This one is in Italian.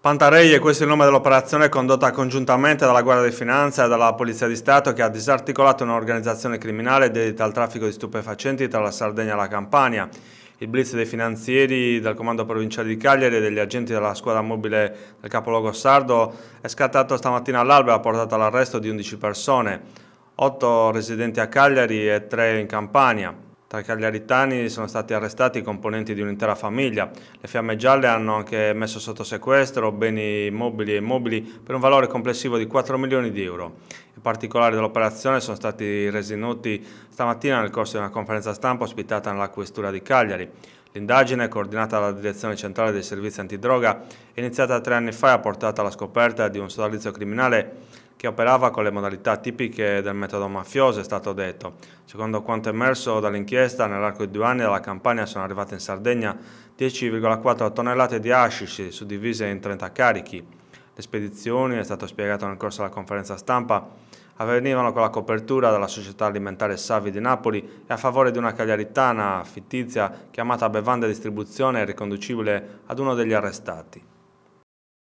Pantarei, questo è il nome dell'operazione condotta congiuntamente dalla Guardia di Finanza e dalla Polizia di Stato che ha disarticolato un'organizzazione criminale dedita al traffico di stupefacenti tra la Sardegna e la Campania. Il blitz dei finanzieri del Comando Provinciale di Cagliari e degli agenti della squadra mobile del capoluogo sardo è scattato stamattina all'alba e ha portato all'arresto di 11 persone, 8 residenti a Cagliari e 3 in Campania. Tra i cagliaritani sono stati arrestati i componenti di un'intera famiglia. Le fiamme gialle hanno anche messo sotto sequestro beni mobili e immobili per un valore complessivo di 4 milioni di euro. I particolari dell'operazione sono stati resi noti stamattina nel corso di una conferenza stampa ospitata nella questura di Cagliari. L'indagine, coordinata dalla Direzione Centrale dei Servizi Antidroga, è iniziata tre anni fa e ha portato alla scoperta di un sodalizio criminale che operava con le modalità tipiche del metodo mafioso, è stato detto. Secondo quanto emerso dall'inchiesta, nell'arco di due anni dalla campagna sono arrivate in Sardegna 10,4 tonnellate di hashish suddivise in 30 carichi. Le spedizioni, è stato spiegato nel corso della conferenza stampa, avvenivano con la copertura della società alimentare Savi di Napoli e a favore di una cagliaritana fittizia chiamata Bevanda Distribuzione riconducibile ad uno degli arrestati.